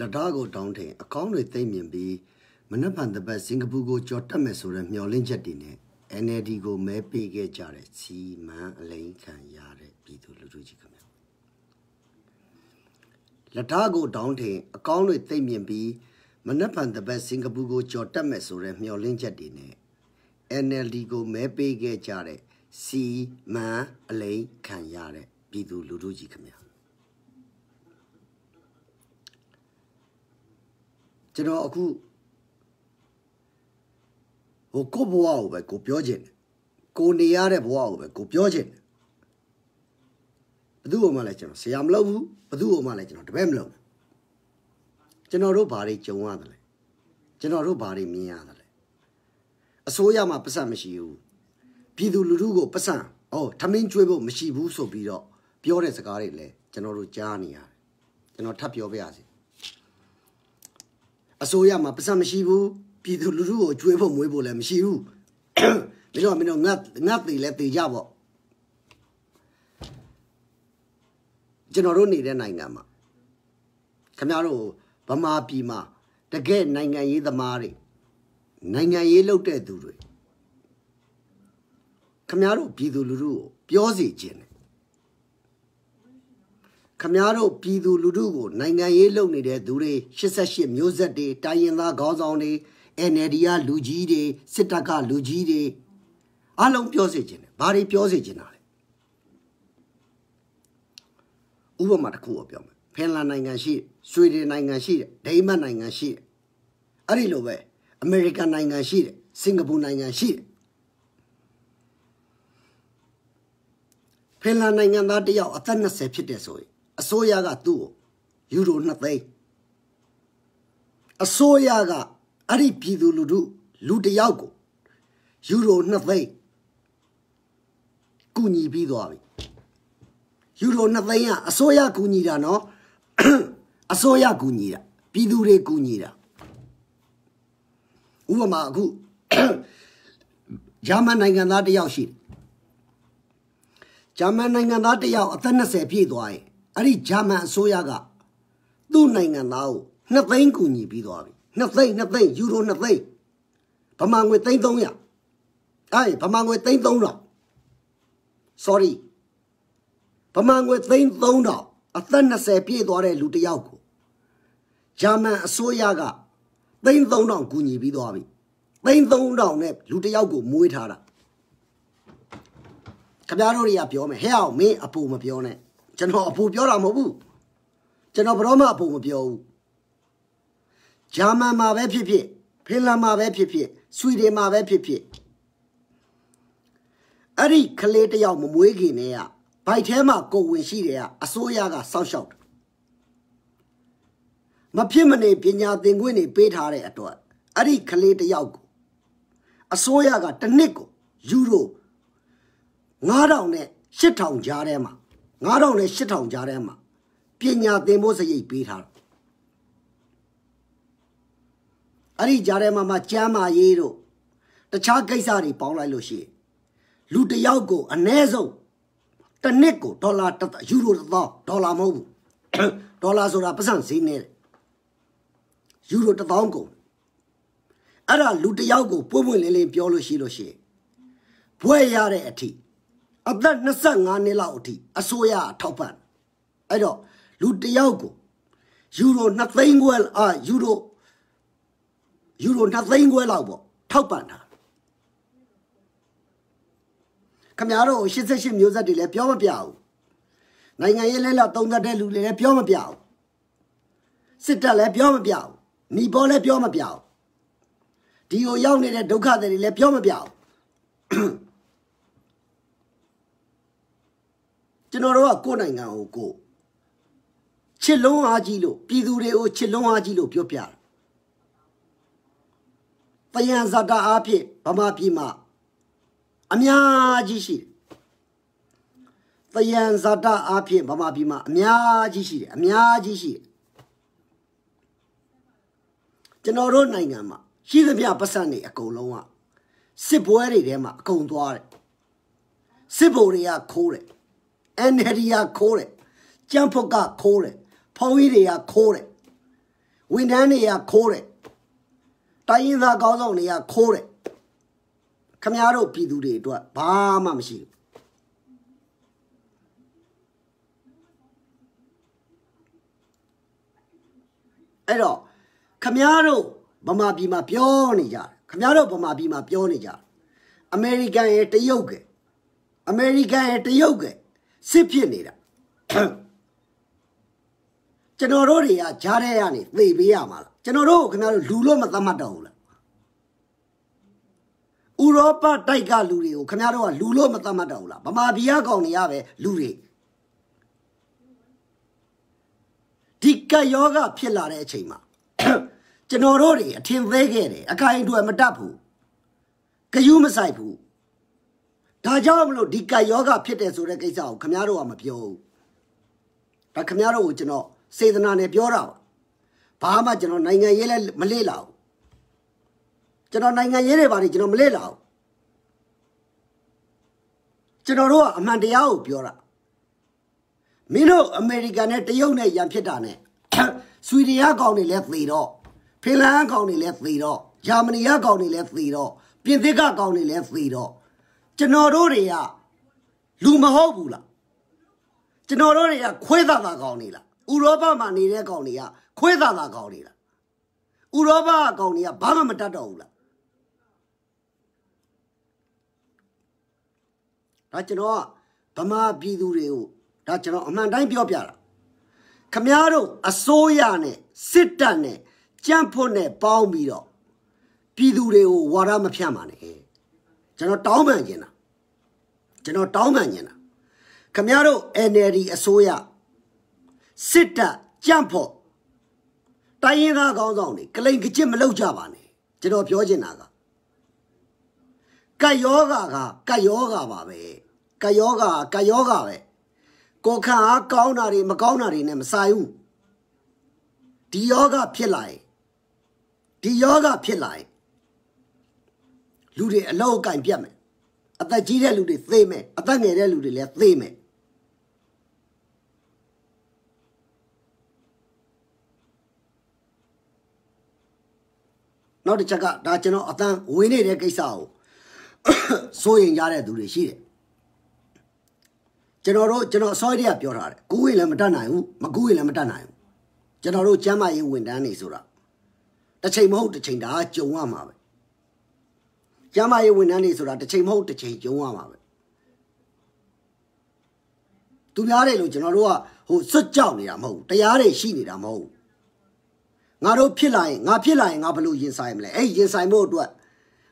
လက်ဒါကိုတောင်းထင်အကောင်းတွေသိမ့်မြင်ပြီးမနက်ဖြန်တပတ်စင်ကာပူကိုကြော်တက်မယ်ဆိုတဲ့မျှော်လင့်ချက်တွေနဲ့ NLD ကိုမဲပေးခဲ့ကြတဲ့စီမံအလိန်ခံရတဲ့ပြည်သူလူထုကြီးခင်ဗျာလက်ဒါကိုတောင်းထင်အကောင်းတွေသိမ့်မြင်ပြီးမနက်ဖြန်တပတ်စင်ကာပူကိုကြော်တက်မယ်ဆိုတဲ့မျှော်လင့်ချက်တွေနဲ့ NLD ကိုမဲပေးခဲ့ကြတဲ့စီမံအလိန်ခံရတဲ့ပြည်သူလူထုကြီးခင်ဗျာကျွန်တော်အခုဟိုကိုဘဝကိုပဲကိုပြောခြင်းကိုနေရတဲ့ဘဝကိုပဲကိုပြောခြင်းဘသူ့ဘုံမှလည်းကျွန်တော်ဆရာမလုပ်ဘူးဘသူ့ဘုံမှလည်းကျွန်တော်တပည့်မလုပ်ဘူးကျွန်တော်တို့ဘာတွေကြုံရတယ်လဲကျွန်တော်တို့ဘာတွေမြင်ရတယ်လဲအစိုးရမှာပတ်စံမရှိဘူးပြည်သူလူထုကိုပတ်စံအော်ထမင်းကျွေးဖို့မရှိဘူးဆိုပြီးတော့ပြောတဲ့စကားတွေလည်းကျွန်တော်တို့ကြားနေရတယ်ကျွန်တော်ထပ်ပြောပြရစီအစိုးရမှာပတ်စံမရှိဘူးပြည်သူလူထုကိုကျွေးဖို့မွေးဖို့လည်းမရှိဘူးမင်းတို့မင်းတို့ငတ်ငတ်သေးလဲသေးကြပေါ့ကျွန်တော်တို့နေတဲ့နိုင်ငံမှာခင်ဗျားတို့ဗမာပြည်မှာတကယ်နိုင်ငံရေးသမားတွေနိုင်ငံရေးလုပ်တဲ့သူတွေခင်ဗျားတို့ပြည်သူလူထုကိုပြောစီခြင်းခမားတို့ပြည်သူလူထုကိုနိုင်ငံရေးလုပ်နေတဲ့သူတွေ88မျိုးဆက်တွေတိုင်းရင်းသားခေါင်းဆောင်တွေ NLD ကလူကြီးတွေစစ်တပ်ကလူကြီးတွေအလုံးပြောစေခြင်းတယ်ဘာတွေပြောစေခြင်းတာလဲဥပမာတစ်ခုကိုပြောမယ်ဖင်လန်နိုင်ငံရှိဆွေဒင်နိုင်ငံရှိဒိမတ်နိုင်ငံရှိအဲ့ဒီလိုပဲအမေရိကန်နိုင်ငံရှိတယ်စင်ကာပူနိုင်ငံရှိတယ်ဖင်လန်နိုင်ငံသားတယောက်အသက်20ဖြစ်တဲ့ဆိုရင်အစိုးရကသူ့ကိုယူရို2သိန်းအစိုးရကအဲ့ဒီပြည်သူလူထုလူတယောက်ကိုယူရို2သိန်းကူညီပြီးသွားပြီယူရို2သိန်းကအစိုးရကူညီတာနော်အစိုးရကူညီတာပြည်သူတွေကူညီတာဥပမာအခုဂျာမန်နိုင်ငံသားတယောက်ရှိတယ်ဂျာမန်နိုင်ငံသားတယောက်အသက်20ပြည့်သွားရင်အဲ့ဒီဂျာမန်အစိုးရကသူ့နိုင်ငံသားကိုနှစ်သိန်းကူညီပြီးသွားပြီနှစ်သိန်းနှစ်သိန်းယူရိုနှစ်သိန်းဗမာငွေသိန်း300အဲ့ဗမာငွေသိန်း300 sorry ဗမာငွေသိန်း300အသက်20ပြည့်သွားတဲ့လူတစ်ယောက်ကိုဂျာမန်အစိုးရကသိန်း3000ကူညီပြီးသွားပြီသိန်း3000နဲ့လူတစ်ယောက်ကိုမွေးထားတာခင်ဗျားတို့တွေကပြောမယ်ဟဲ့အောင်မင်းအပူမပြောနဲ့ကျွန်တော်အဖို့ပြောတာမဟုတ်ဘူးကျွန်တော်ဘရောမအဖို့မပြောဘူးဂျာမန်မှာပဲဖြစ်ဖြစ်ဖင်လန်မှာပဲဖြစ်ဖြစ်ဆွီဒင်မှာပဲဖြစ်ဖြစ်အဲ့ဒီကလေးတယောက်မမွေးခင်တည်းကဘိုက်ထဲမှာကိုဝင်ရှိတယ်ကအစိုးရကစောင့်ရှောက်တယ်မဖြစ်မနေပညာသင်ခွင့်တွေပေးထားတဲ့အတွက်အဲ့ဒီကလေးတယောက်ကိုအစိုးရကတစ်နှစ်ကိုယူရို9000နဲ့8000ကြားထဲမှာ9000နဲ့8000ကြားထဲမှာပညာသင်ဖို့စရိတ်ပေးထားတယ်အဲ့ဒီကြားထဲမှာမှကျမ်းမာရေးတို့တခြားကိစ္စတွေပေါင်းလိုက်လို့ရှိရင်လူတစ်ယောက်ကိုအ ਨੇ ဆုံးတစ်နှစ်ကိုဒေါ်လာယူရိုတစ်သောင်းဒေါ်လာမဟုတ်ဘူးဒေါ်လာဆိုတာပတ်စံဈေးနဲ့ယူရိုတစ်သောင်းကိုအဲ့ဒါလူတစ်ယောက်ကိုပွင့်ပွင့်လင်းလင်းပြောလို့ရှိလို့ရှိရင်ဘွဲရတဲ့အထိအသက်25နှစ်လောက်အထိအစိုးရထောက်ပံ့အဲ့တော့လူတယောက်ကိုယူရို2သိန်းခွဲအာယူရိုယူရို2သိန်းခွဲလောက်ပေါ့ထောက်ပံ့တာခမရတော့88မျိုးဆက်တွေလည်းပြောမပြဘူးနိုင်ငံရေးလဲလောက်သုံးသက်တဲ့လူတွေလည်းပြောမပြဘူးစစ်တပ်လည်းပြောမပြဘူးညီပေါ်လည်းပြောမပြဘူးဒီကိုရောက်နေတဲ့ဒုက္ခတွေလည်းပြောမပြဘူးကျွန်တော်တို့ကကိုယ်နိုင်ငံကိုကိုချစ်လုံးအားကြီးလို့ပြည်သူတွေကိုချစ်လုံးအားကြီးလို့ပြောပြတာပယံဇာတာအားဖြင့်ဗမာပြည်မှာအများကြီးရှိတယ်ပယံဇာတာအားဖြင့်ဗမာပြည်မှာအများကြီးရှိတယ်အများကြီးရှိတယ်ကျွန်တော်တို့နိုင်ငံမှာရှိသမျှပတ်စံတွေအကုန်လုံးကစစ်ပွဲတွေထဲမှာအကုန်သွားတယ်စစ်ဘုံတွေကခိုးတယ် NLD ကခိုးတယ်ကြံ့ဖွတ်ကခိုးတယ်ဖုံးကြီးတွေကခိုးတယ်ဝန်ထမ်းတွေကခိုးတယ်တိုင်းရင်းသားကောင်းဆောင်တွေကခိုးတယ်ခမည်းတော်ပြည်သူတွေအတွက်ဘာမှမရှိဘူးအဲ့တော့ခမည်းတော်ဗမာပြည်မှာပြောနေကြတယ်ခမည်းတော်ဗမာပြည်မှာပြောနေကြတယ်အမေရိကန်ရဲ့တရုတ်ကအမေရိကန်ရဲ့တရုတ်ကစစ်ဖြစ်နေတာကျွန်တော်တို့တွေကဂျားတဲ့ကနေသေပေးရမှာလားကျွန်တော်တို့ကခင်ဗျားတို့လူလို့မသတ်မှတ်တော့ဘူးလားဥရောပတိုက်ကလူတွေကိုခင်ဗျားတို့ကလူလို့မသတ်မှတ်တော့ဘူးလားဗမာပြည်ကောင်တွေကပဲလူတွေဒီကယောဂဖြစ်လာတဲ့အချိန်မှာကျွန်တော်တို့တွေအထင်သေးခဲ့တယ်အကိုင်အတွေ့မတတ်ဘူးဂယုမဆိုင်ဘူးဒါကြောင့်မလို့ဒီကာယောဂဖြစ်တယ်ဆိုတဲ့ကိစ္စကိုခမရတို့ကမပြောဘူးဒါခမရတို့ကိုကျွန်တော်စေတနာနဲ့ပြောတာပါဘာမှကျွန်တော်နိုင်ငံရေးလဲမလေ့လာဘူးကျွန်တော်နိုင်ငံရေးတွေဘာတွေကျွန်တော်မလေ့လာဘူးကျွန်တော်တို့ကအမှန်တရားကိုပြောတာမင်းတို့အမေရိကန်နဲ့တရုတ်နဲ့ရန်ဖြစ်တာနဲ့ဆွီဒင်ကကောင်တွေလည်းသေတော့ဖင်လန်ကကောင်တွေလည်းသေတော့ဂျာမနီကကောင်တွေလည်းသေတော့ပြင်သစ်ကကောင်တွေလည်းသေတော့ကျွန်တော်တို့တွေကလူမဟုတ်ဘူးလားကျွန်တော်တို့တွေကခွဲသာသာကောင်းနေလားဥရောပမှာနေတဲ့ကောင်တွေကခွဲသာသာကောင်နေလားဥရောပကကောင်တွေကဘာမှမတတ်တော့ဘူးလားဒါကျွန်တော်ကဗမာပြည်သူတွေကိုဒါကျွန်တော်အမှန်တိုင်းပြောပြတာခမားတို့အစိုးရနဲ့စစ်တပ်နဲ့ကြံ့ဖွတ်နဲ့ပေါင်းပြီးတော့ပြည်သူတွေကိုဝါဒမဖြန့်ပါနဲ့ကျွန်တော်တောင်းပန်ခြင်းတာကျွန်တော်တောင်းပန်ခြင်းတာခမရတို့ NLD အစိုးရစစ်တပ်ကြံ့ဖို့တိုင်းရင်းသားကောင်းဆောင်တွေကလိန်ကကြစ်မလောက်ကြပါနဲ့ကျွန်တော်ပြောချင်တာကကတ်ယောဂါကကတ်ယောဂါပါပဲကတ်ယောဂါကတ်ယောဂါပဲကိုခန့်အားကောင်းတာတွေမကောင်းတာတွေနဲ့မဆိုင်ဘူးဒီယောဂါဖြစ်လာရင်ဒီယောဂါဖြစ်လာရင်လူတွေအလောက်အကင်ပြတ်မယ်အသက်ကြီးတဲ့လူတွေသေမယ်အသက်ငယ်တဲ့လူတွေလည်းသေမယ်နောက်တစ်ချက်ကဒါကျွန်တော်အတန်းဝင်နေတဲ့ကိစ္စကိုစိုးရင်ရတဲ့သူတွေရှိတယ်ကျွန်တော်တို့ကျွန်တော်အစောကြီးကပြောထားတယ်ကူးဝင်လည်းမတတ်နိုင်ဘူးမကူးဝင်လည်းမတတ်နိုင်ဘူးကျွန်တော်တို့ကျမ်းမာရေးဝန်တန်းနေဆိုတာတစ်ချိန်မဟုတ်တစ်ချိန်ဒါကကြုံရမှာပဲကျမ်းမာရေးဝန်ထမ်းတွေဆိုတာတစ်ချိန်မဟုတ်တစ်ချိန်ကျုံရမှာပဲသူများတယ်လို့ကျွန်တော်တို့ကဟိုစွတ်ကြောက်နေတာမဟုတ်ဘူးတရားတွေရှိနေတာမဟုတ်ဘူးငါတို့ဖြစ်လာရင်ငါဖြစ်လာရင်ငါဘလို့ရင်ဆိုင်မလဲအဲ့ရင်ဆိုင်ဖို့အတွက်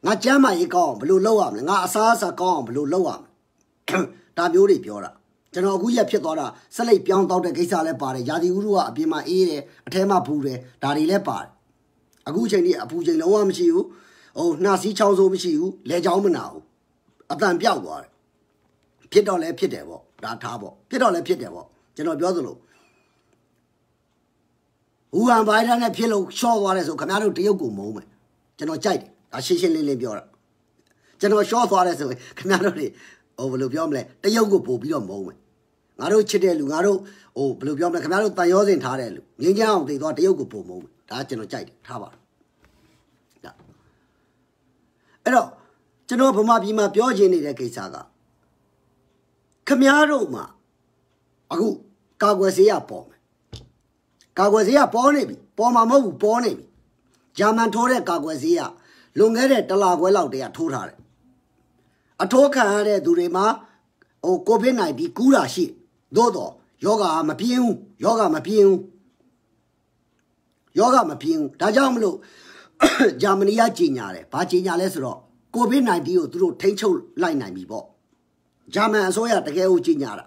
ငါကျမ်းမာရေးကောင်းအောင်ဘလို့လုပ်ရမလဲငါအစားအစာကောင်းအောင်ဘလို့လုပ်ရမလဲဒါမျိုးတွေပြောတာကျွန်တော်အခုရက်ဖြစ်သွားတာဆက်လက်ပြောင်းတောက်တဲ့ကိစ္စလည်းပါတယ်ရာသီဥတုကအပြင်မှာအေးတယ်အထဲမှာပူတယ်ဒါတွေလည်းပါတယ်အခုချိန်ကြီးအပူချိန်လုံးဝမရှိဘူးဟိုနှာစီးချောင်းစိုးမရှိဘူးလက်ချောင်းမနာဘူးအတန်ပြောက်သွားတယ်ဖြစ်တော့လဲဖြစ်တယ်ပေါ့ဒါထားပေါ့ဖြစ်တော့လဲဖြစ်တယ်ပေါ့ကျွန်တော်ပြောသလိုဟူဟန်ဗိုင်းရနဲ့ဖြစ်လို့ရှော့သွားတယ်ဆိုခင်ဗျားတို့တရုတ်ကိုမုန်းမယ်ကျွန်တော်ကြိုက်တယ်ဒါရှင်းရှင်းလင်းလင်းပြောတာကျွန်တော်ရှော့သွားတယ်ဆိုရင်ခင်ဗျားတို့တွေဟိုဘယ်လိုပြောမလဲတရုတ်ကိုပို့ပြီးတော့မုန်းမယ်ငါတို့ချစ်တဲ့လူငါတို့ဟိုဘယ်လိုပြောမလဲခင်ဗျားတို့တန်ရောစင်ထားတဲ့လူငင်းချမ်းအောင်တည်သွားတရုတ်ကိုပို့မုန်းမယ်ဒါကျွန်တော်ကြိုက်တယ်ထားပါအဲ့တော့ကျွန်တော်ဗမာပြည်မှာပြောချင်နေတဲ့ကိစ္စကခမားတို့မှာအခုကာကွယ်ဆေးရပေါ်မယ်ကာကွယ်ဆေးရပေါ်နေပြီပေါ်မှာမဟုတ်ဘူးပေါ်နေပြီဂျာမန်ထိုးတဲ့ကာကွယ်ဆေးရလွန်ခဲ့တဲ့တလခွဲလောက်တည်းကထိုးထားတယ်အထိုးခံရတဲ့သူတွေမှာဟိုကိုဗစ် -19 ကူးတာရှိသို့တော့ယောဂါမပြင်းဘူးယောဂါမပြင်းဘူးယောဂါမပြင်းဘူးဒါကြောင့်မလို့ဂျာမနီကကြီးညာတယ်ဘာကြီးညာလဲဆိုတော့ COVID-19 ကိုသူတို့ထိန်းချုပ်လိုက်နိုင်ပြီပေါ့ဂျာမန်အစိုးရတကယ်ကိုကြီးညာတာ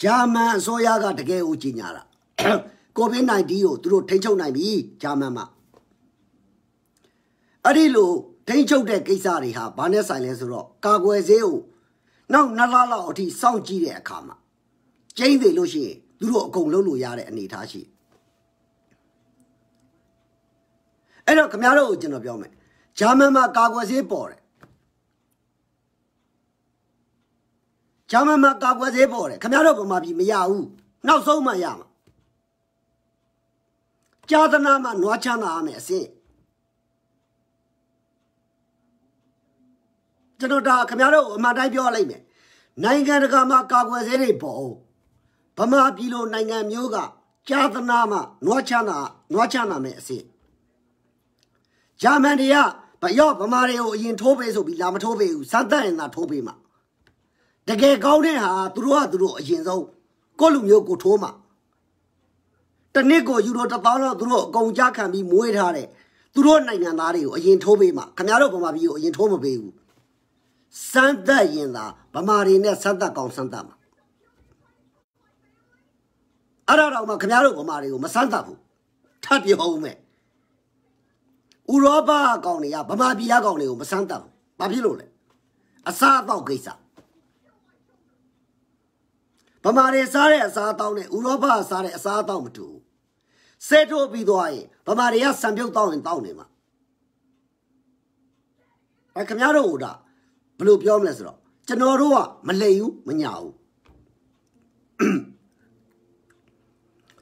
ဂျာမန်အစိုးရကတကယ်ကိုကြီးညာတာ COVID-19 ကိုသူတို့ထိန်းချုပ်နိုင်ပြီဂျာမန်မှာအဲ့ဒီလိုထိန်းချုပ်တဲ့ကိစ္စတွေဟာဘာနဲ့ဆိုင်လဲဆိုတော့ကာကွယ်ဆေးကိုနောက်နှစ်လလောက်အထိစောင့်ကြည့်တဲ့အခါမှာကျိန်းသေးလို့ရှိရင်သူတို့အကုန်လုံးလို့ရတဲ့အနေအထားရှိတယ်အဲ့တော့ခင်ဗျားတို့ကိုကျွန်တော်ပြောမယ်ဂျာမန်မှာကာကွယ်ဆေးပေါ်တယ်ဂျာမန်မှာကာကွယ်ဆေးပေါ်တယ်ခင်ဗျားတို့ကမှပြီမရဘူးနောက်ဆုံးမှရမှာကြာသနာမှာနွားချမ်းသာအားမယ်အစင်ကျွန်တော်ဒါခင်ဗျားတို့အမှန်တိုင်းပြောလိုက်မယ်နိုင်ငံတကာမှာကာကွယ်ဆေးတွေပေါ်အောင်ဗမာပြည်လိုနိုင်ငံမျိုးကကြာသနာမှာနွားချမ်းသာနွားချမ်းသာမယ်အစင်ဂျာမန်တွေကဘယော့ဗမာတွေကိုအရင်ထိုးပေးဆိုပြီးလာမထိုးပေးဘူးစသတ်ရင်သာထိုးပေးမှာတကယ်ကောင်းတဲ့ဟာသူတို့ကသူတို့အရင်ဆုံးကိုလူမျိုးကိုထိုးမှာတနစ်ကိုယူတော့တပေါင်းတော့သူတို့အကုန်ကြခံပြီးမွေးထားတဲ့သူတို့နိုင်ငံသားတွေကိုအရင်ထိုးပေးမှာခင်ဗျားတို့ဗမာပြည်ကိုအရင်ထိုးမပေးဘူးစမ်းသပ်ရင်သာဗမာတွေနဲ့စမ်းသပ်ကောင်းစမ်းသပ်မှာအဲ့ဒါတော့မှခင်ဗျားတို့ဗမာတွေကိုမစမ်းသပ်ဘူးထပ်ပြောဦးမယ်ဥရောပကောင်တွေကဗမာပြည်ကောင်တွေကိုမစမ်းတတ်ဘူး။ဘာဖြစ်လို့လဲ။အစားအသောက်ကိစ္စ။ဗမာတွေစားတဲ့အစားအသောက်နဲ့ဥရောပကစားတဲ့အစားအသောက်မတူဘူး။ဆဲထိုးပြီးသွားရင်ဗမာတွေကစံပြုတ်တောက်ရင်တောက်နေမှာ။အဲခင်ဗျားတို့ဟိုတာဘယ်လိုပြောမလဲဆိုတော့ကျွန်တော်တို့ကမလိမ်ဘူးမညာဘူး။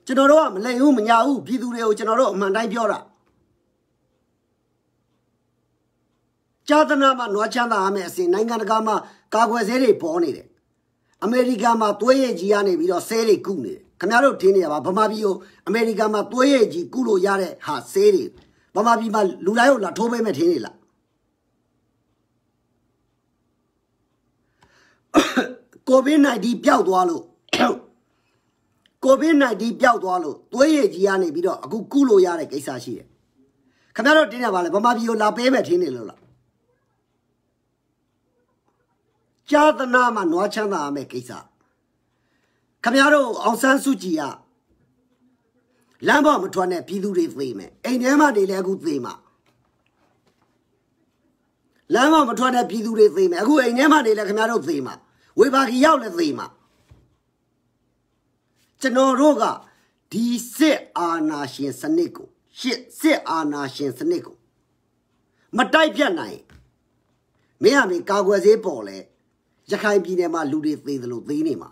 ကျွန်တော်တို့ကမလိမ်ဘူးမညာဘူးပြည်သူတွေကိုကျွန်တော်တို့အမှန်တိုင်းပြောတာ။ကြာသနာမှာနွားချမ်းသာအမယ်အစဉ်နိုင်ငံတကာမှာကာကွယ်ဆဲတွေပေါ်နေတယ်အမေရိကန်မှာသွေးရည်ကြီးရနေပြီးတော့ဆဲတွေကုနေတယ်ခင်ဗျားတို့ထင်းနေရပါဗမာပြည်ကိုအမေရိကန်မှာသွေးရည်ကြီးကုလို့ရတဲ့ဟာဆဲတွေဗမာပြည်မှာလူတိုင်းကိုလာထိုးပေးမဲ့ထင်းနေလားကိုဗစ် -19 ပျောက်သွားလို့ကိုဗစ် -19 ပျောက်သွားလို့သွေးရည်ကြီးရနေပြီးတော့အခုကုလို့ရတဲ့ကိစ္စရှိတယ်ခင်ဗျားတို့တင်းရပါလေဗမာပြည်ကိုလာပေးမဲ့ထင်းနေလို့လားကြာသနာမှာနွားချမ်းသာရမယ်ကိစ္စခမရတို့အောင်ဆန်းစုကြည်ကလမ်းပေါ်မထွက်နဲ့ပြည်သူတွေသေမယ်အိမ်ထဲမှာနေလဲအခုသေမှာလမ်းပေါ်မထွက်တဲ့ပြည်သူတွေသေမယ်အခုအိမ်ထဲမှာနေလဲခမရတို့သေမှာဝေဘာကီရောက်လဲသေမှာကျွန်တော်တို့ကဒီစစ်အာဏာရှင်စနစ်ကိုရှစ်စစ်အာဏာရှင်စနစ်ကိုမတိုက်ပြတ်နိုင်မင်းကမင်းကာကွယ်ဆေးပေါ်လဲရခိုင်ပြည်နယ်မှာလူတွေသေသလိုသေနေမှာ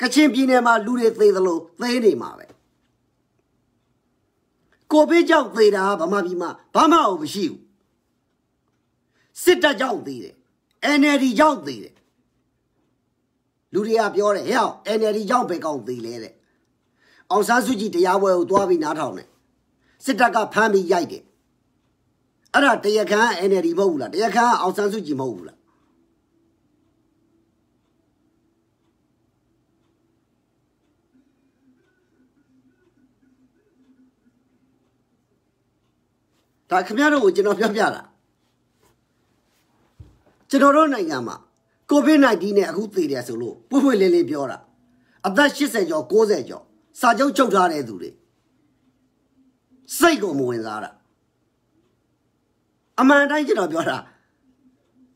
ကချင်ပြည်နယ်မှာလူတွေသေသလိုသေနေမှာပဲကိုဗစ်ကြောင့်သေတာဗမာပြည်မှာဘာမှမရှိဘူးစစ်တပ်ကြောင့်သေတယ် NLD ကြောင့်သေတယ်လူတွေကပြောတယ်ဟဲ့အောင် NLD ကြောင့်ပဲကောင်းသေလဲတဲ့အောင်စားစုကြည်တရားပွဲကိုသွားပြီးနားထောင်တယ်စစ်တပ်ကဖမ်းပြီးရိုက်တယ်အဲ့ဒါတရားခံ NLD မဟုတ်ဘူးလားတရားခံအောင်စားစုကြည်မဟုတ်ဘူးလားဒါခင်ဗျားတို့ကိုကျွန်တော်ပြောပြတာကျွန်တော်တို့နိုင်ငံမှာ COVID-19 နဲ့အခုသေတယ်ဆိုလို့ပွင့်ပွင့်လင်းလင်းပြောတာအသက်80ကျော်90ကျော်စာချုပ်ချုပ်ထားတဲ့သူတွေစိတ်ကိုမဝင်စားတာအမှန်တိုင်းကျွန်တော်ပြောတာ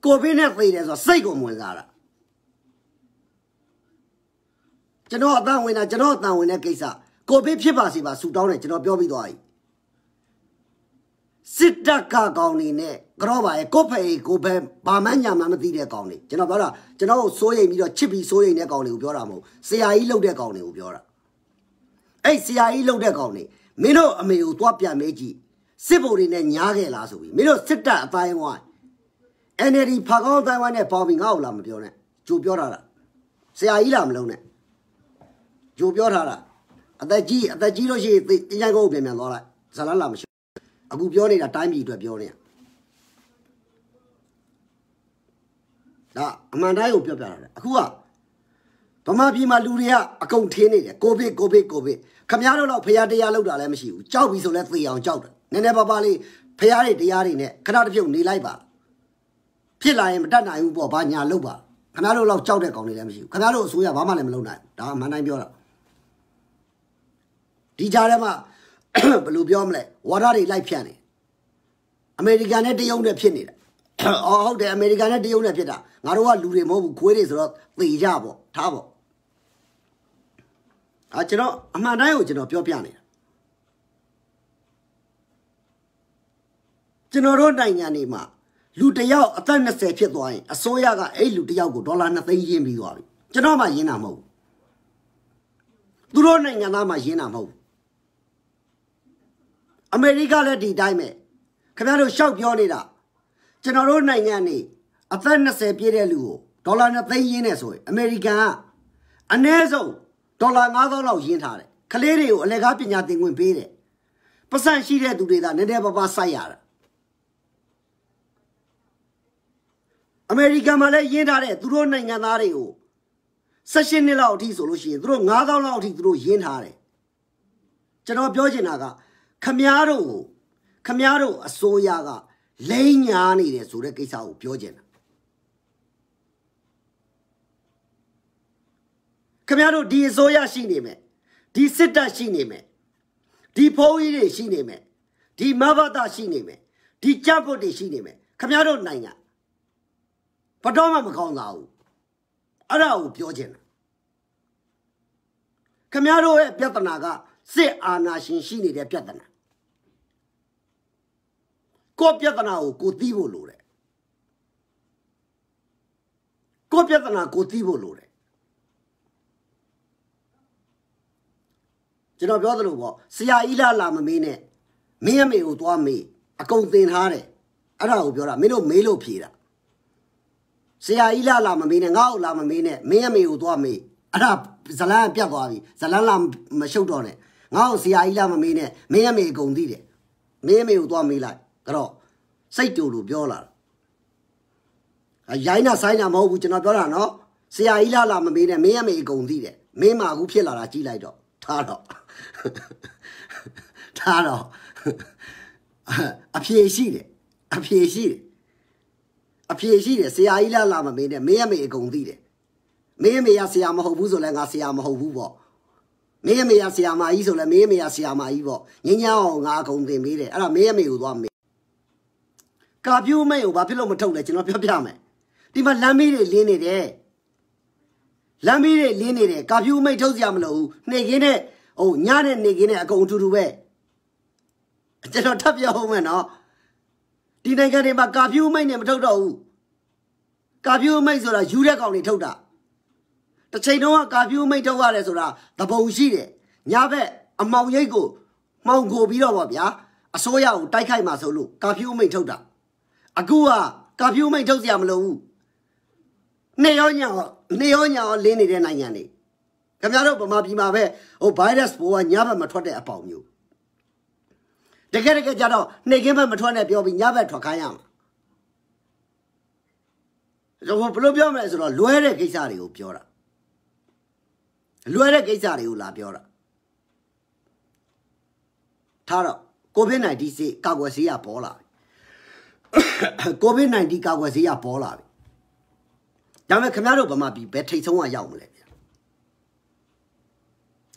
ကိုဗစ်နဲ့သေတယ်ဆိုတော့စိတ်ကိုမဝင်စားတာကျွန်တော်အတန်ဝင်တာကျွန်တော်အတန်ဝင်တဲ့ကိစ္စကိုဗစ်ဖြစ်ပါစေပါဆူတောင်းတယ်ကျွန်တော်ပြောပြီးသွားပြီစစ်တပ်ကကောင်နေနဲ့ကတော့ပါရဲ့ကိုဖအေးကိုဘဲဘာမှညာမှမသိတဲ့ကောင်နေကျွန်တော်ပြောတာကျွန်တော်စိုးရိမ်ပြီးတော့ချစ်ပြီးစိုးရိမ်တဲ့ကောင်တွေကိုပြောတာမဟုတ်ဆရာကြီးလှုပ်တဲ့ကောင်တွေကိုပြောတာအဲ့ဆရာကြီးလှုပ်တဲ့ကောင်နေမင်းတို့အမေကိုသွားပြန်မေးကြည့်စစ်ဗိုလ်တွေနဲ့ညားခဲ့လားဆိုပြီးမင်းတို့စစ်တပ်အတိုင်းဝိုင်း NLD ဖာကောင်းအတိုင်းဝိုင်းနဲ့ပေါင်းပြီးငါ့ကိုလာမပြောနဲ့ဂျိုပြောတာလားဆရာကြီးလာမလုံးနဲ့ဂျိုပြောထားတာအသက်ကြီးအသက်ကြီးလို့ရှိရင်တကြိုင်ကုန်ပြန်ပြန်သွားလိုက်ဇာလလာမရှိအခုပြောနေတာတိုင်းပြည်အတွက်ပြောနေတာဒါအမှန်တိုင်းကိုပြောပြတာလေအခုကဗမာပြည်မှာလူတွေကအကုန်ထင်းနေတယ်ကိုဗစ်ကိုဗစ်ကိုဗစ်ခမရတို့တော့ဖရာတရားလောက်တာလည်းမရှိဘူးကြောက်ပြီဆိုလဲသေအောင်ကြောက်တယ်နည်းနည်းပါးပါးလေးဖရာတွေတရားတွေနဲ့ခဏတစ်ပြုတ်နေလိုက်ပါဖြစ်လာရင်မတတ်နိုင်ဘူးပေါ့ဘာညာလောက်ပါခမရတို့လောက်ကြောက်တဲ့ကောင်တွေလည်းမရှိဘူးခမရတို့အစိုးရဘာမှလည်းမလုပ်နိုင်ဘူးဒါအမှန်တိုင်းပြောတာဒီကြားထဲမှာဘယ်လိုပြောမလဲဝါဒတွေလိုက်ဖြန့်နေအမေရိကန်နဲ့တရုတ်နဲ့ဖြစ်နေတာအော်ဟုတ်တယ်အမေရိကန်နဲ့တရုတ်နဲ့ဖြစ်တာငါတို့ကလူတွေမဟုတ်ဘူးခွေးတွေဆိုတော့သေကြပေါ့ထားပေါ့အာကျွန်တော်အမှန်တိုင်းကိုကျွန်တော်ပြောပြနေတာကျွန်တော်တို့နိုင်ငံတွေမှာလူတယောက်အသက်20ဖြစ်သွားရင်အစိုးရကအဲ့လူတယောက်ကိုဒေါ်လာ2သိန်းရင်းပြီးသွားပြီကျွန်တော်မှရင်းတာမဟုတ်ဘူးသူတို့နိုင်ငံသားမှရင်းတာမဟုတ်ဘူးအမေရိကလည်းဒီတိုင်းပဲခင်ဗျားတို့ရှောက်ပြောနေတာကျွန်တော်တို့နိုင်ငံနေအသက်20ပြည့်တဲ့လူကိုဒေါ်လာ2သိန်းရင်းနေဆိုရင်အမေရိကန်ကအနည်းဆုံးဒေါ်လာ9000လောက်ရင်းထားတယ်ကလေးတွေကိုအလကားပညာသင်ခွင့်ပေးတယ်ပတ်စံရှိတဲ့သူတွေကနည်းနည်းပါးပါးစိုက်ရတာအမေရိကန်မှာလည်းရင်းထားတဲ့သူတို့နိုင်ငံသားတွေကို16နှစ်လောက်အထိဆိုလို့ရှိရင်သူတို့9000လောက်အထိသူတို့ရင်းထားတယ်ကျွန်တော်ပြောချင်တာကခမားတို့ကိုခမားတို့အစိုးရကလိမ့်ညာနေတယ်ဆိုတဲ့ကိစ္စကိုပြောချင်တာခမားတို့ဒီအစိုးရရှိနေမယ်ဒီစစ်တပ်ရှိနေမယ်ဒီဖုံးကြီးတွေရှိနေမယ်ဒီမဘတာရှိနေမယ်ဒီကြပ်ပုတ်တွေရှိနေမယ်ခမားတို့နိုင်ငံဘတော်မှမကောင်းတာဘူးအဲ့ဒါကိုပြောချင်တာခမားတို့ရဲ့ပြဿနာကစစ်အာဏာရှင်ရှိနေတဲ့ပြဿနာကိုပြဿနာကိုကိုသိဖို့လိုတယ်ကိုပြဿနာကိုသိဖို့လိုတယ်ကျွန်တော်ပြောသလိုပေါ့ဆရာကြီးလာလာမမေးနဲ့မင်းအမေကိုသွားမေးအကုန်သင်ထားတယ်အဲ့ဒါကိုပြောတာမင်းတို့မေးလို့ဖြေတာဆရာကြီးလာလာမမေးနဲ့ငါ့ကိုလာမမေးနဲ့မင်းအမေကိုသွားမေးအဲ့ဒါဇလန်းပြတ်သွားပြီဇလန်းလာမရှုပ်တော့နဲ့ငါ့ကိုဆရာကြီးလာမမေးနဲ့မင်းအမေအကုန်သိတယ်မင်းအမေကိုသွားမေးလိုက်ကတော့စိတ်တူလို့ပြောလာတာရိုင်းတာဆိုင်တာမဟုတ်ဘူးကျွန်တော်ပြောတာနော်ဆရာကြီးလာလာမမေးနဲ့မင်းအမေအကုန်သိတယ်မင်းမအခုဖြစ်လာတာကြီးလိုက်တော့ထားတော့ထားတော့အဖြေရှိတယ်အဖြေရှိတယ်အဖြေရှိတယ်ဆရာကြီးလာလာမမေးနဲ့မင်းအမေအကုန်သိတယ်မင်းအမေကဆရာမဟုတ်ဘူးဆိုလဲငါဆရာမဟုတ်ဘူးပေါ့မင်းရဲ့မယားဆရာမကြီးဆိုလဲမင်းရဲ့မယားဆရာမကြီးပေါ့ညင်းညောင်းအောင်ငါအကုန်သင်ပေးတယ်အဲ့ဒါမင်းရဲ့မေကိုသွားမေကာပြိုးမဲ့ကိုဘာဖြစ်လို့မထုတ်လဲကျွန်တော်ပြောပြမယ်ဒီမှာလမ်းမီးတွေလင်းနေတယ်လမ်းမီးတွေလင်းနေတယ်ကာပြိုးမဲ့ထုတ်စရာမလိုဘူးနေခင်းနဲ့ဟိုညနဲ့နေခင်းနဲ့အကုန်အတူတူပဲကျွန်တော်ထပ်ပြောအောင်မယ်နော်ဒီနိုင်ငံတွေမှာကာပြိုးမဲ့နဲ့မထုတ်တော့ဘူးကာပြိုးမဲ့ဆိုတာယူတဲ့ကောင်တွေထုတ်တာတစ်ချိန်တုန်းကကာဖြူးမိတ်ထုတ်ရတယ်ဆိုတာသဘုံရှိတယ်ညဘက်အမောင်ရိတ်ကိုမှောင်ကိုပြီးတော့ဗောဗျာအစိုးရကိုတိုက်ခိုက်မှာဆိုလို့ကာဖြူးမိတ်ထုတ်တာအခုကကာဖြူးမိတ်ထုတ်စရာမလိုဘူးနေရောညာနေရောညာလင်းနေတဲ့နိုင်ငံတွေခင်ဗျားတို့ဗမာပြည်မှာပဲဟိုဗိုင်းရပ်စ်ပိုးကညဘက်မထွက်တဲ့အပေါင်မျိုးတကယ်တကယ်ကြတော့နေကင်းဘက်မထွက်နဲ့ပြောပြီးညဘက်ထွက်ခိုင်းရမှာကျွန်တော်ဘယ်လိုပြောမလဲဆိုတော့လွဲတဲ့ကိစ္စတွေကိုပြောတာလွယ်တဲ့ကိစ္စတွေကိုလာပြောတာထားတော့ COVID-19 စီကာကွယ်ဆေးရပေါ်လာပြီ COVID-19 ကာကွယ်ဆေးရပေါ်လာပြီဒါပေမဲ့ခင်ဗျားတို့ဗမာပြည်ဘယ်ထိတ်ဆုံးကရောက်မလဲဗျ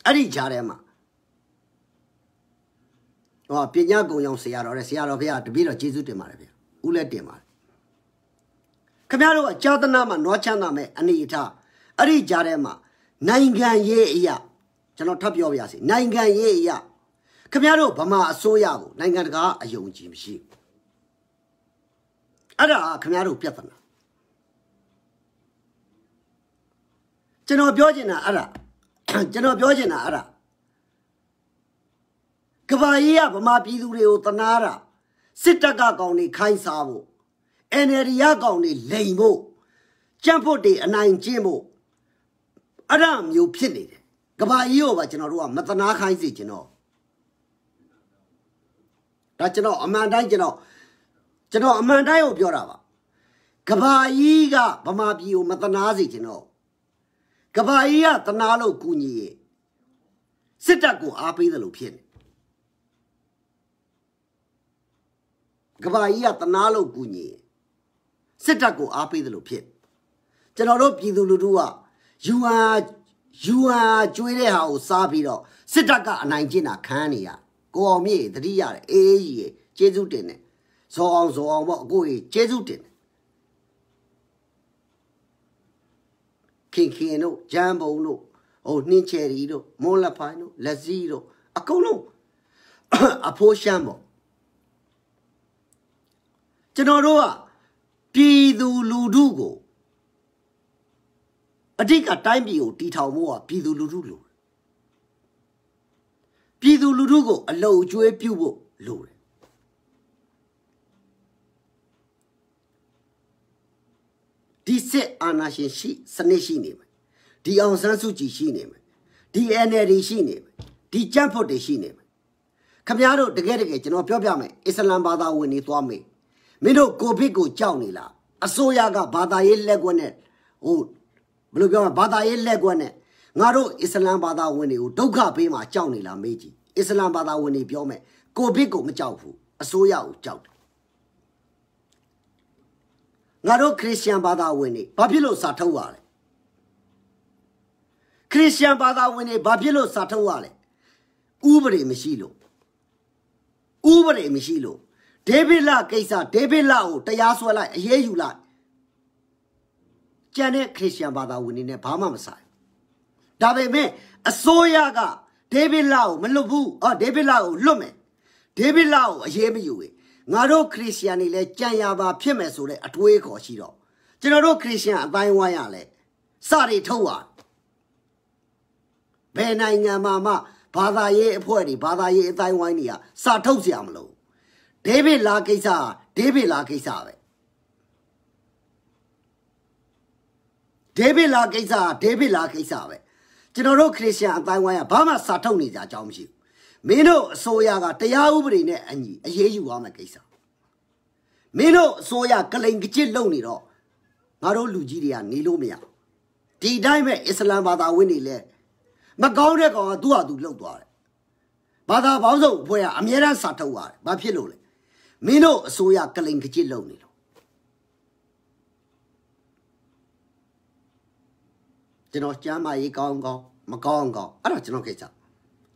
အဲ့ဒီကြားထဲမှာဟောပညာကုံရောင်ဆရာတော်တဲ့ဆရာတော်ဖေကတပည့်တော်ကျေးဇူးတင်ပါတယ်ဗျဦးလက်တင်ပါတယ်ခင်ဗျားတို့အကြာတနာမှာနွားချမ်းသာမဲ့အနေအထားအဲ့ဒီကြားထဲမှာနိုင်ငံရေးအရာကျွန်တော်ထပ်ပြောပါရစေနိုင်ငံရေးအရာခင်ဗျားတို့ဗမာအစိုးရကိုနိုင်ငံတကာအယုံကြည်မရှိအဲ့ဒါခင်ဗျားတို့ပြဿနာကျွန်တော်ပြောချင်တာအဲ့ဒါကျွန်တော်ပြောချင်တာအဲ့ဒါကဘာကြီးကဗမာပြည်သူတွေကိုတနာတာစစ်တပ်ကကောင်တွေခိုင်းစားဖို့ NLD ကကောင်တွေလိန်ဖို့ကြံ့ဖို့တွေအနိုင်ကျင့်ဖို့အဲ့ဒါမျိုးဖြစ်နေတယ်ကဘာကြီးရောပါကျွန်တော်တို့ကမတနာခိုင်းစေကျွန်တော်ဒါကျွန်တော်အမှန်တိုင်းကျွန်တော်ကျွန်တော်အမှန်တိုင်းကိုပြောတာပါကဘာကြီးကဗမာပြည်ကိုမတနာစေကျွန်တော်ကဘာကြီးကတနာလို့ကူညီရစစ်တပ်ကိုအားပေးတယ်လို့ဖြစ်နေကဘာကြီးကတနာလို့ကူညီစစ်တပ်ကိုအားပေးတယ်လို့ဖြစ်ကျွန်တော်တို့ပြည်သူလူထုကယူဟာယူဟာကျွေးတဲ့ဟာကိုစားပြီးတော့စစ်တပ်ကအနိုင်ကျင့်တာခံနေရကိုအောင်မြေသတိရတယ်အေးကြီးကျေးဇူးတင်တယ်ဇော်အောင်ဇော်အောင်ပေါ့အကိုကြီးကျေးဇူးတင်တယ်ခင်ခင်တို့ဂျမ်းဘုံတို့ဟိုနှင်းချယ်ရီတို့မွန်လက်ဖိုင်းတို့လက်စည်းတို့အကုန်လုံးအဖိုးရှမ်းပေါ့ကျွန်တော်တို့ကပြည်သူလူထုကိုအဓိကတိုင်းပြည်ကိုတည်ထောင်ဖို့ကပြည်သူလူထုလိုတယ်ပြည်သူလူထုကိုအလုံအကျွေးပြုဖို့လိုတယ်ဒီစစ်အာဏာရှင်ရှိစနစ်ရှိနေမယ်ဒီအောင်ဆန်းစုကြည်ရှိနေမယ်ဒီ NLD ရှိနေမယ်ဒီကြံ့ဖို့တွေရှိနေမယ်ခမည်းတော်တကယ်တကယ်ကျွန်တော်ပြောပြမယ်အစ္စလမ်ဘာသာဝင်တွေသွားမေးမင်းတို့ကိုဗစ်ကိုကြောက်နေလားအစိုးရကဘာသာရေးလက်ကွက်နဲ့ဟိုဘယ်လိုပြောမလဲဘာသာရေးလက်ကွက်နဲ့ငါတို့အစ္စလမ်ဘာသာဝင်တွေကိုဒုက္ခပေးမှကြောက်နေလားမေးကြည့်အစ္စလမ်ဘာသာဝင်တွေပြောမယ်ကိုဗစ်ကိုမကြောက်ဘူးအစိုးရကိုကြောက်တယ်ငါတို့ခရစ်ယာန်ဘာသာဝင်တွေဘာဖြစ်လို့စာထုတ်ရလဲခရစ်ယာန်ဘာသာဝင်တွေဘာဖြစ်လို့စာထုတ်ရလဲဥပဒေမရှိလို့ဥပဒေမရှိလို့ဒေဗစ်လကိစ္စဒေဗစ်လကိုတရားစွဲလိုက်အရေးယူလိုက်ကျန်တဲ့ခရစ်ယာန်ဘာသာဝင်တွေနဲ့ဘာမှမဆိုင်ဒါပေမဲ့အစိုးရကဒေးဗစ်လာကိုမလွတ်ဘူးအော်ဒေးဗစ်လာကိုလွတ်မယ်ဒေးဗစ်လာကိုအရေးမယူဘူးငါတို့ခရစ်ယာန်တွေလည်းကြံရပါဖြစ်မယ်ဆိုတဲ့အတွေးခေါ်ရှိတော့ကျွန်တော်တို့ခရစ်ယာန်အတိုင်းဝိုင်းရလဲစတွေထုတ်ပါဘယ်နိုင်ငံမှာမှဘာသာရေးအဖွဲ့တွေဘာသာရေးအတိုင်းဝိုင်းတွေကစာထုတ်စရာမလိုဒေးဗစ်လာကိစ္စဒေးဗစ်လာကိစ္စပဲဒေးဗစ်လာကိစ္စဒေးဗစ်လာကိစ္စပဲကျွန်တော်တို့ခရစ်ယာန်အတိုင်းဝိုင်းကဘာမှစာထုတ်နေကြအကြောင်းမရှိဘူးမင်းတို့အစိုးရကတရားဥပဒေနဲ့အညီအရေးယူရမယ့်ကိစ္စမင်းတို့အစိုးရကလိန်ကကြစ်လုပ်နေတော့ငါတို့လူကြီးတွေကနေလို့မရဒီတိုင်းပဲအစ္စလမ်ဘာသာဝင်တွေလည်းမကောင်းတဲ့ကောင်ကသူ့ဟာသူလှုပ်သွားတယ်ဘာသာပေါင်းစုံအဖွဲ့ကအများအားစာထုတ်ရတယ်ဘာဖြစ်လို့လဲမင်းတို့အစိုးရကလိန်ကကြစ်လုပ်နေကျွန်တော်ကျမ်းမာရေးကောင်းကောင်းမကောင်းကောင်းအဲ့တော့ကျွန်တော်ကိစ္စ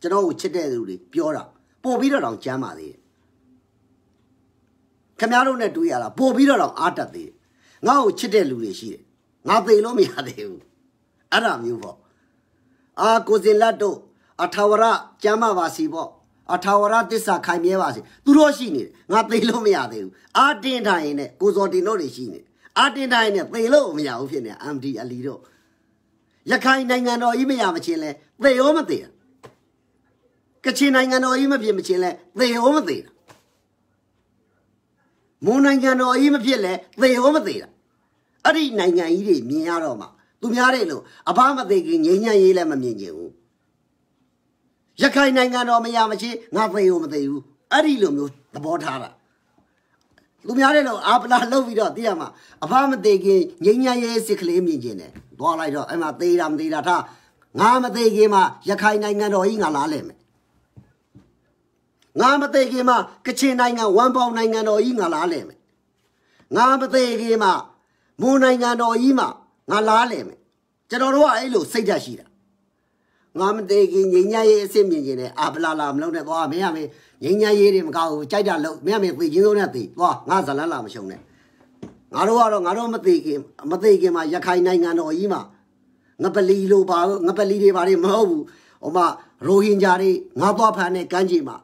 ကျွန်တော်ကိုချစ်တဲ့သူတွေပြောတာပို့ပြီးတော့တောင်ကျမ်းမာသေးတယ်ခင်ဗျားတို့နဲ့တွေ့ရတာပို့ပြီးတော့တောင်အားတက်သေးတယ်ငါ့ကိုချစ်တဲ့လူတွေရှိတယ်ငါသိလို့မရသေးဘူးအဲ့ဒါမျိုးပေါ့အာကိုစင်လတ်တို့အထာဝရကျမ်းမာပါစီပေါ့အထာဝရတစ္ဆာခိုင်မြဲပါစေသူတို့ရှိနေတယ်ငါသိလို့မရသေးဘူးအာတင်ထိုင်နဲ့ကိုစော်တင်တို့တွေရှိနေအာတင်ထိုင်နဲ့သိလို့မရဘူးဖြစ်နေ MD အလီတို့ရခိုင်နိုင်ငံတော်ကြီးမရမချင်းလဲသေရောမသေကချင်နိုင်ငံတော်ကြီးမဖြစ်မချင်းလဲသေရောမသေမွန်နိုင်ငံတော်ကြီးမဖြစ်လဲသေရောမသေအဲ့ဒီနိုင်ငံကြီးတွေမြင်ရတော့မှ သူများတွေလို့အဘမသေးခင်ငြိမ်းချမ်းရေးလည်းမမြင်ကြဘူးရခိုင်နိုင်ငံတော်မရမချင်းငါသေရောမသေဘူးအဲ့ဒီလိုမျိုးသဘောထားတာလူများတဲ့တော့အာပလာလှုပ်ပြီးတော့သိရမှာအဖမသေးခင်ငိမ့်ညာရဲစစ်ကလေးမြင်ကျင်တယ်သွားလိုက်တော့အဲ့မှာသေးတာမသေးတာထားငါမသေးခင်မှာရခိုင်နိုင်ငံတော်ကြီးငါလားလဲမယ်ငါမသေးခင်မှာကချင်နိုင်ငံဝမ်ပေါင်နိုင်ငံတော်ကြီးငါလားလဲမယ်ငါမသေးခင်မှာမွန်နိုင်ငံတော်ကြီးမှာငါလားလဲမယ်ကျွန်တော်တို့ကအဲ့လိုစိတ်ဓာတ်ရှိတာငါမသေးခင်ငိညာရေးအစ်စ်မြင်ခြင်းနဲ့အာဗလာလာမလုံးနဲ့သွားမင်းရမင်းငိညာရေးတွေမကောက်ဘူးကြိုက်တာလို့မင်းရမင်းသိချင်းဆုံးနဲ့သိသွားငါဇလန်းလာမရှုံနဲ့ငါတို့ကတော့ငါတို့မသိခင်မသိခင်မှာရခိုင်နိုင်ငံတော်ကြီးမှာငပလီလိုပါငပလီတွေပါတွေမဟုတ်ဘူးဟိုမှာရိုဟင်ဂျာတွေငါသွားဖမ်းတဲ့ကမ်းခြေမှာ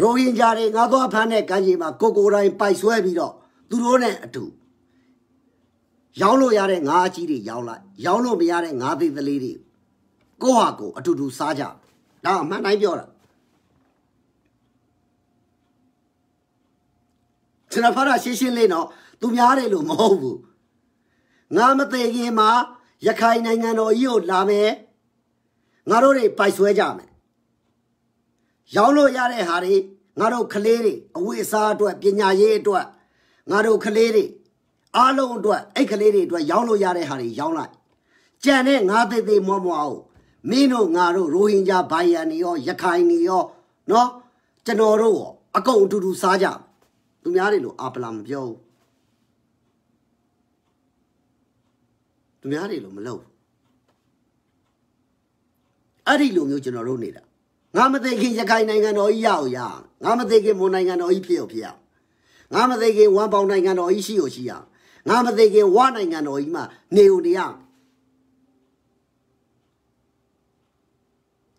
ရိုဟင်ဂျာတွေငါသွားဖမ်းတဲ့ကမ်းခြေမှာကိုကိုတိုင်းပိုက်ဆွဲပြီးတော့သူတို့နဲ့အတူရောင်းလို့ရတဲ့ငါးအကြီးတွေရောင်းလိုက်ရောင်းလို့မရတဲ့ငါးသေးကလေးတွေကိုဟာကိုအတူတူစားကြဒါအမှန်တိုင်းပြောတာကျွန်တော်ဖတ်တာရှင်းရှင်းလေးတော့သူများတယ်လို့မဟုတ်ဘူးငါမသေးခင်မှာရခိုင်နိုင်ငံတော်ကြီးကိုလာမယ်ငါတို့တွေပိုက်ဆွဲကြမယ်ရောင်းလို့ရတဲ့ဟာတွေငါတို့ကလေးတွေအဝိစားအတွက်ပညာရေးအတွက်ငါတို့ကလေးတွေအားလုံးအတွက်အဲ့ကလေးတွေအတွက်ရောင်းလို့ရတဲ့ဟာတွေရောင်းလိုက်ကြံတဲ့ငါသေးသေးမောမောအောင်မင်းတို့ငါတို့ရိုဟင်ဂျာဘိုင်ယန်တွေရောရခိုင်တွေရောနော်ကျွန်တော်တို့ရောအကုန်အတူတူစားကြသူများတွေလိုအာပလာမပြောဘူးသူများတွေလိုမလုပ်အဲ့ဒီလိုမျိုးကျွန်တော်တို့နေတာငါမသိခင်ရခိုင်နိုင်ငံတော်ကြီးရအောင်ရငါမသိခင်မွန်နိုင်ငံတော်ကြီးဖြစ်အောင်ဖြစ်အောင်ငါမသိခင်ဝမ်ပေါင်နိုင်ငံတော်ကြီးရှိအောင်ရှိအောင်ငါမသိခင်ဝါနိုင်ငံတော်ကြီးမှာနေုံတရား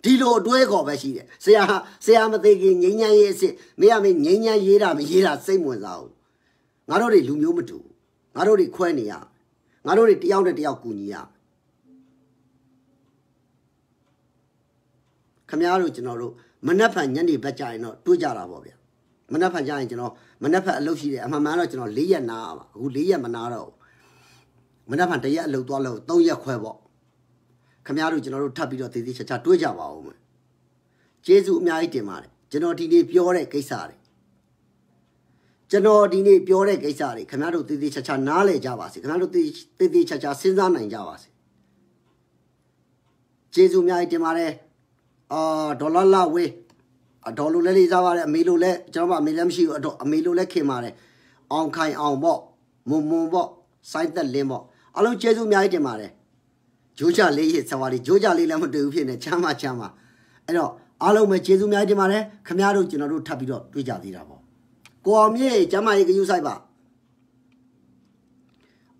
ဒီလိုအတွဲခေါ်ပဲရှိတယ်ဆရာဆရာမသေးခင်ငိမ့်ညာရေးအစ်စ်မရမေးငိမ့်ညာရေးတာမရေးတာစိတ်ဝင်စားဘူးငါတို့တွေလူမျိုးမတူငါတို့တွေခွဲနေရငါတို့တွေတယောက်နဲ့တယောက်ကူညီရခမရတို့ကျွန်တော်တို့မနှက်ဖန်ညနေဘက်ကြရင်တော့တွေးကြတာပေါ့ဗျာမနှက်ဖန်ကြရင်ကျွန်တော်မနှက်ဖန်အလုပ်ရှိတယ်အမှန်မှန်တော့ကျွန်တော်၄ရက်နာပါအခု၄ရက်မနာတော့ဘူးမနှက်ဖန်၁ရက်အလုပ်သွားလို့၃ရက်ခွဲပေါ့ခမရတို့ကျွန်တော်တို့ထပ်ပြီးတော့တည်တည်ချာချာတွေးကြပါဦးမယ်ကျေးဇူးအများကြီးတင်ပါတယ်ကျွန်တော်ဒီနေ့ပြောတဲ့ကိစ္စတွေကျွန်တော်ဒီနေ့ပြောတဲ့ကိစ္စတွေခင်ဗျားတို့တည်တည်ချာချာနားလည်ကြပါစေခင်ဗျားတို့တည်တည်ချာချာစဉ်းစားနိုင်ကြပါစေကျေးဇူးအများကြီးတင်ပါတယ်အာဒေါ်လာလာဝေးအဒေါ်လိုလည်းလေးစားပါတယ်အမေလိုလည်းကျွန်တော်ကအမေလည်းမရှိဘူးအဒေါ်အမေလိုလည်းခင်ပါတယ်အောင်ခိုင်အောင်ပေါ့မွန်မွန်ပေါ့စိုင်းသက်လင်းပေါ့အလုံးကျေးဇူးအများကြီးတင်ပါတယ်ဂျိုးကြလေးရဲ့စဝါလေးဂျိုးကြလေးလည်းမတွေ့ဘူးဖြစ်နေချမ်းမချမ်းမအဲ့တော့အားလုံးပဲကျေးဇူးများတင်ပါတယ်ခမရတို့ကျွန်တော်တို့ထပ်ပြီးတော့တွေ့ကြသေးတာပေါ့ကိုအောင်မြင့်ကျမ်းမာရေးကယူဆိုင်ပါ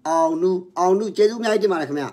အောင်နုအောင်နုကျေးဇူးများတင်ပါတယ်ခမရ